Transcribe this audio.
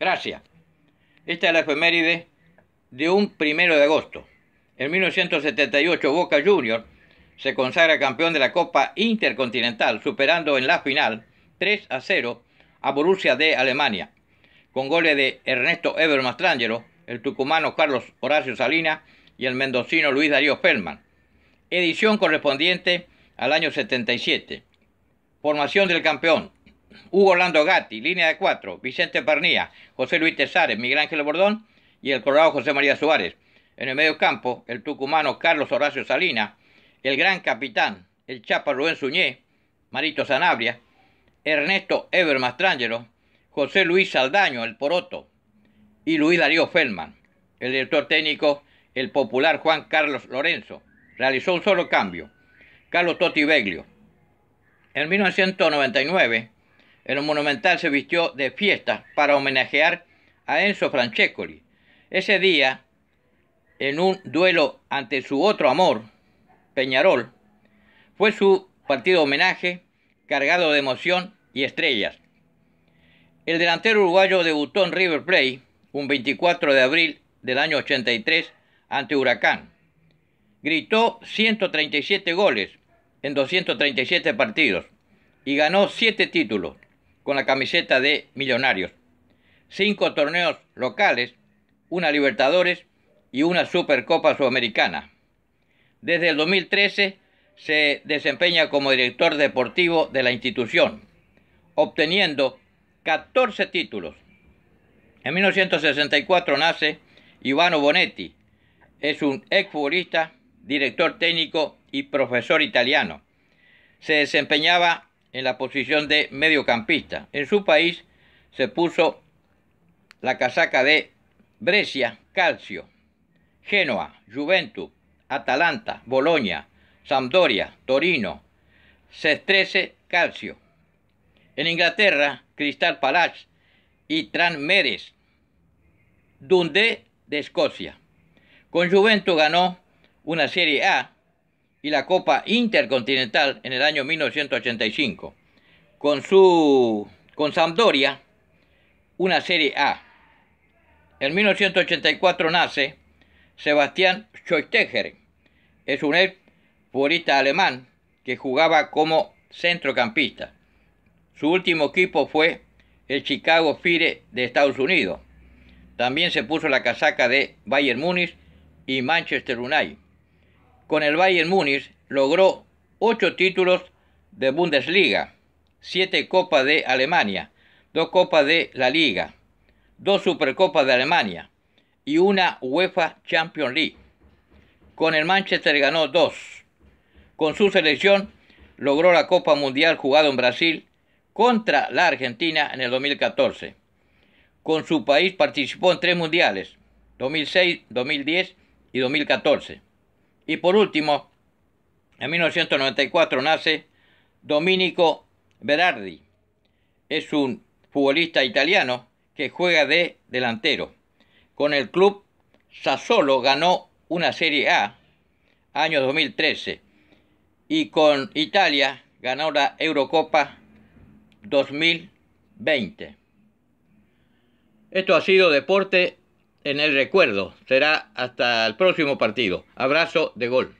Gracias. Esta es la efeméride de un primero de agosto. En 1978 Boca Juniors se consagra campeón de la Copa Intercontinental, superando en la final 3 a 0 a Borussia de Alemania, con goles de Ernesto Ever el tucumano Carlos Horacio Salinas y el mendocino Luis Darío Fellman. Edición correspondiente al año 77. Formación del campeón. Hugo Orlando Gatti, línea de cuatro, Vicente Pernía, José Luis Tesares, Miguel Ángel Bordón y el colorado José María Suárez. En el medio campo, el tucumano Carlos Horacio Salina, el gran capitán, el chapa Rubén Suñé, Marito Sanabria, Ernesto Ever Mastrangelo, José Luis Saldaño, el Poroto, y Luis Darío Feldman. El director técnico, el popular Juan Carlos Lorenzo, realizó un solo cambio, Carlos Totti Beglio. En 1999, el Monumental se vistió de fiesta para homenajear a Enzo Francescoli. Ese día, en un duelo ante su otro amor, Peñarol, fue su partido homenaje cargado de emoción y estrellas. El delantero uruguayo debutó en River Plate un 24 de abril del año 83 ante Huracán. Gritó 137 goles en 237 partidos y ganó 7 títulos con la camiseta de Millonarios, cinco torneos locales, una Libertadores y una Supercopa Sudamericana. Desde el 2013 se desempeña como director deportivo de la institución, obteniendo 14 títulos. En 1964 nace Ivano Bonetti, es un exfutbolista, director técnico y profesor italiano. Se desempeñaba en la posición de mediocampista. En su país se puso la casaca de Brescia, Calcio, Genoa, Juventus, Atalanta, Bolonia, Sampdoria, Torino, Cestrece, Calcio. En Inglaterra, Crystal Palace y Tranmere, Dundee de Escocia. Con Juventus ganó una Serie A y la Copa Intercontinental en el año 1985. Con su con Sampdoria una Serie A. En 1984 nace Sebastián Schoesteger. Es un ex futbolista alemán que jugaba como centrocampista. Su último equipo fue el Chicago Fire de Estados Unidos. También se puso la casaca de Bayern Munich y Manchester United con el Bayern Múnich logró ocho títulos de Bundesliga, siete Copas de Alemania, dos Copas de la Liga, dos Supercopas de Alemania y una UEFA Champions League. Con el Manchester ganó dos. Con su selección logró la Copa Mundial jugada en Brasil contra la Argentina en el 2014. Con su país participó en tres mundiales, 2006, 2010 y 2014. Y por último, en 1994 nace Domenico Berardi. Es un futbolista italiano que juega de delantero. Con el club Sassolo ganó una Serie A año 2013 y con Italia ganó la Eurocopa 2020. Esto ha sido Deporte en el recuerdo. Será hasta el próximo partido. Abrazo de gol.